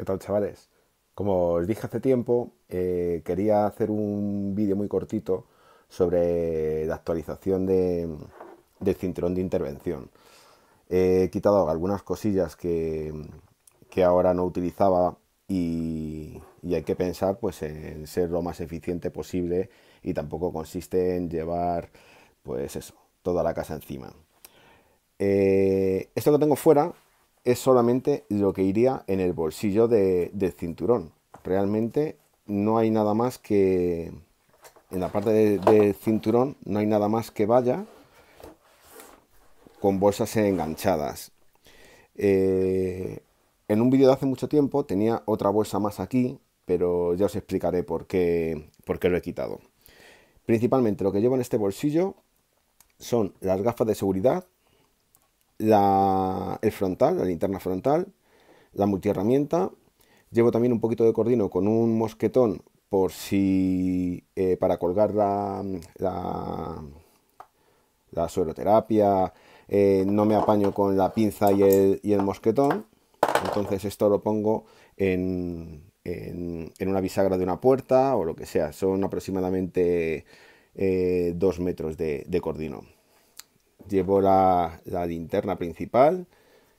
¿Qué tal chavales? Como os dije hace tiempo, eh, quería hacer un vídeo muy cortito sobre la actualización del cinturón de intervención. He quitado algunas cosillas que, ahora no utilizaba y, hay que pensar pues, en ser lo más eficiente posible y tampoco consiste en llevar pues eso, toda la casa encima. Eh, esto que tengo fuera es solamente lo que iría en el bolsillo de, del cinturón. Realmente no hay nada más que... En la parte del cinturón no hay nada más que vaya con bolsas enganchadas. Eh, en un vídeo de hace mucho tiempo tenía otra bolsa más aquí, pero ya os explicaré por qué, por qué lo he quitado. Principalmente lo que llevo en este bolsillo son las gafas de seguridad la, el frontal, la linterna frontal, la multiherramienta. Llevo también un poquito de cordino con un mosquetón por si eh, para colgar la, la, sueroterapia eh, no me apaño con la pinza y el, mosquetón. Entonces esto lo pongo en, en, una bisagra de una puerta o lo que sea. Son aproximadamente eh, dos metros de cordino llevo la, la linterna principal,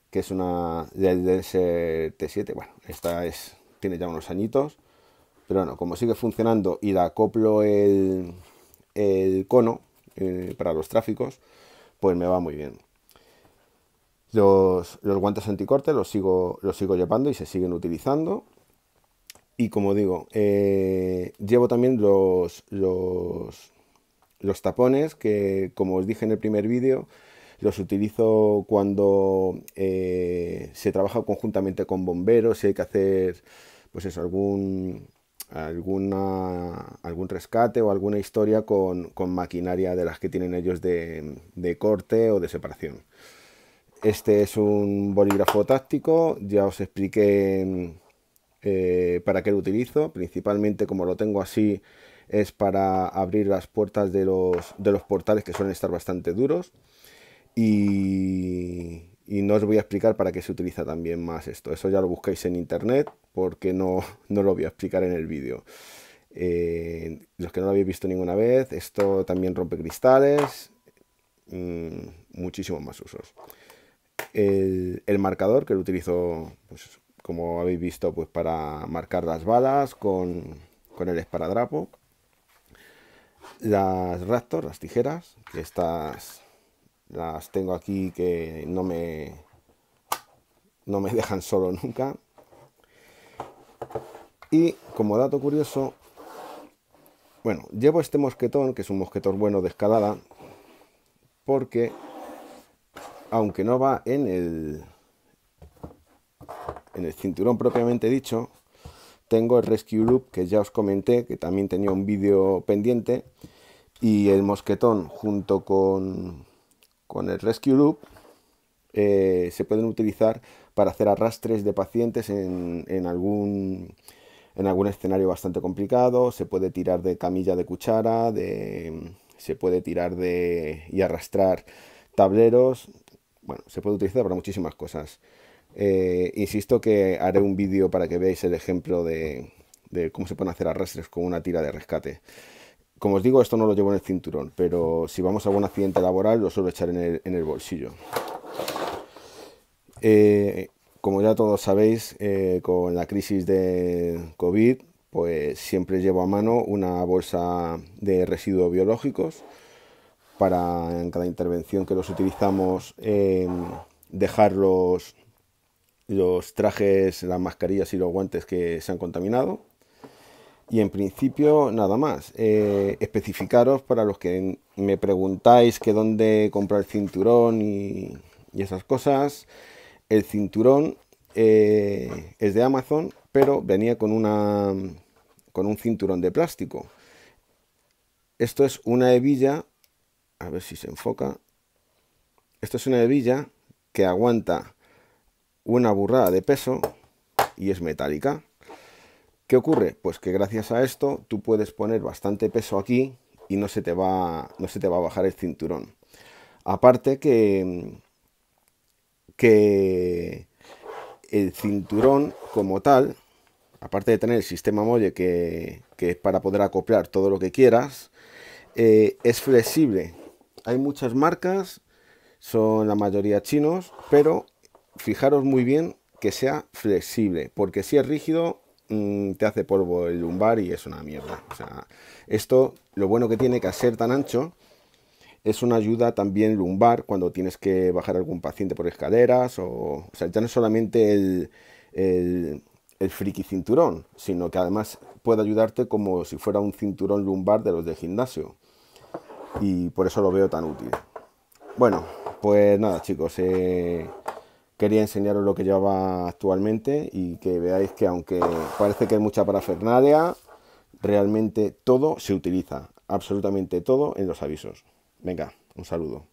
que es una del Denser t 7 Bueno, esta es tiene ya unos añitos, pero bueno, como sigue funcionando y la acoplo el, el cono eh, para los tráficos, pues me va muy bien. Los, los, guantes anticorte los sigo, los sigo llevando y se siguen utilizando. Y como digo, eh, llevo también los, los los tapones, que como os dije en el primer vídeo, los utilizo cuando eh, se trabaja conjuntamente con bomberos, y hay que hacer pues eso, algún, alguna, rescate o alguna historia con, maquinaria de las que tienen ellos de, corte o de separación. Este es un bolígrafo táctico, ya os expliqué eh, para qué lo utilizo, principalmente como lo tengo así es para abrir las puertas de los, portales que suelen estar bastante duros. Y, no os voy a explicar para qué se utiliza también más esto. Eso ya lo buscáis en internet porque no, lo voy a explicar en el vídeo. Eh, los que no lo habéis visto ninguna vez, esto también rompe cristales, mm, muchísimos más usos. El, marcador que lo utilizo, pues, como habéis visto, pues para marcar las balas con, con el esparadrapo las raptor, las tijeras, que estas las tengo aquí que no me no me dejan solo nunca. Y como dato curioso, bueno, llevo este mosquetón, que es un mosquetón bueno de escalada, porque aunque no va en el en el cinturón propiamente dicho, tengo el Rescue Loop, que ya os comenté, que también tenía un vídeo pendiente. Y el mosquetón junto con, con el Rescue Loop eh, se pueden utilizar para hacer arrastres de pacientes en, en, algún, en algún escenario bastante complicado. Se puede tirar de camilla de cuchara, de, se puede tirar de, y arrastrar tableros. Bueno, se puede utilizar para muchísimas cosas. Eh, insisto que haré un vídeo para que veáis el ejemplo de, cómo se pueden hacer arrastres con una tira de rescate. Como os digo, esto no lo llevo en el cinturón, pero si vamos a un accidente laboral lo suelo echar en el, bolsillo. Eh, como ya todos sabéis, eh, con la crisis de COVID, pues siempre llevo a mano una bolsa de residuos biológicos para en cada intervención que los utilizamos dejarlos los trajes, las mascarillas y los guantes que se han contaminado. Y en principio nada más. Eh, especificaros para los que me preguntáis que dónde comprar el cinturón y, esas cosas. El cinturón eh, es de Amazon, pero venía con, una, con un cinturón de plástico. Esto es una hebilla. A ver si se enfoca. Esto es una hebilla que aguanta una burrada de peso y es metálica. ¿Qué ocurre? Pues que gracias a esto tú puedes poner bastante peso aquí y no se te va, no se te va a bajar el cinturón. Aparte que, que el cinturón como tal, aparte de tener el sistema molle que, es para poder acoplar todo lo que quieras, eh, es flexible. Hay muchas marcas, son la mayoría chinos, pero fijaros muy bien que sea flexible, porque si es rígido mm, te hace polvo el lumbar y es una mierda. O sea, esto lo bueno que tiene que ser tan ancho es una ayuda también lumbar cuando tienes que bajar algún paciente por escaleras o, o sea, ya no es solamente el, el, friki cinturón, sino que además puede ayudarte como si fuera un cinturón lumbar de los de gimnasio. Y por eso lo veo tan útil. Bueno, pues nada chicos, eh, quería enseñaros lo que llevaba actualmente y que veáis que aunque parece que hay mucha parafernalia, realmente todo se utiliza, absolutamente todo en los avisos. Venga, un saludo.